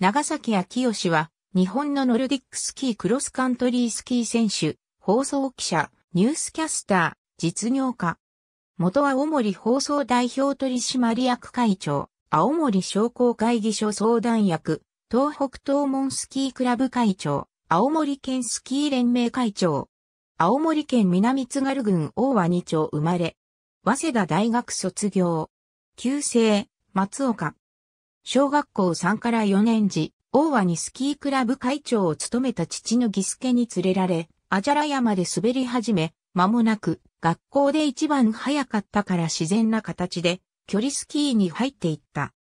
長崎昭義は、日本のノルディックスキークロスカントリースキー選手、放送記者、ニュースキャスター、実業家。元は青森放送代表取締役会長、青森商工会議所相談役、東北東門スキークラブ会長、青森県スキー連盟会長。青森県南津軽郡大和二町生まれ。早稲田大学卒業。旧姓、松岡。小学校3から4年時、大和にスキークラブ会長を務めた父の義助に連れられ、あじゃら山で滑り始め、間もなく、学校で一番早かったから自然な形で、距離スキーに入っていった。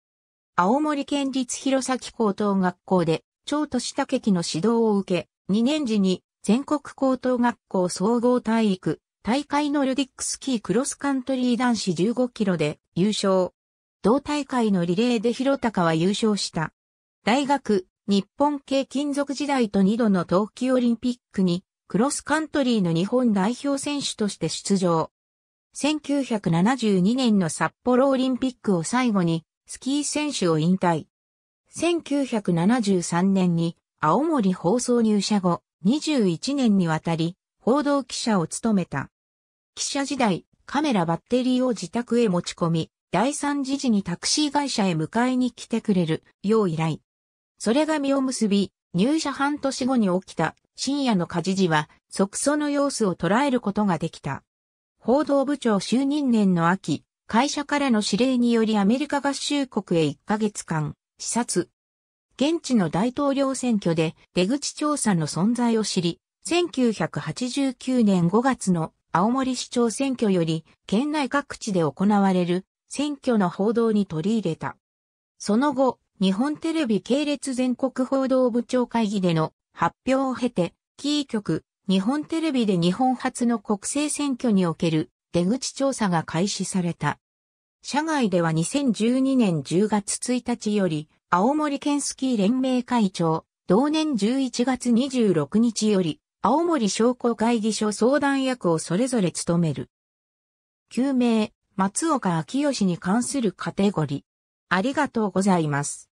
青森県立弘前高等学校で、長都下劇の指導を受け、2年時に全国高等学校総合体育、大会のルディックスキークロスカントリー男子15キロで優勝。同大会のリレーで広高は優勝した。大学、日本系金属時代と2度の冬季オリンピックに、クロスカントリーの日本代表選手として出場。1972年の札幌オリンピックを最後に、スキー選手を引退。1973年に、青森放送入社後、21年にわたり、報道記者を務めた。記者時代、カメラバッテリーを自宅へ持ち込み、第三次時にタクシー会社へ迎えに来てくれるよう依頼。それが実を結び、入社半年後に起きた深夜の火事時は即その様子を捉えることができた。報道部長就任年の秋、会社からの指令によりアメリカ合衆国へ1ヶ月間、視察。現地の大統領選挙で出口調査の存在を知り、1989年5月の青森市長選挙より県内各地で行われる選挙の報道に取り入れた。その後、日本テレビ系列全国報道部長会議での発表を経て、キー局、日本テレビで日本初の国政選挙における出口調査が開始された。社外では2012年10月1日より、青森県スキー連盟会長、同年11月26日より、青森商工会議所相談役をそれぞれ務める。救命、松岡明義に関するカテゴリー。ありがとうございます。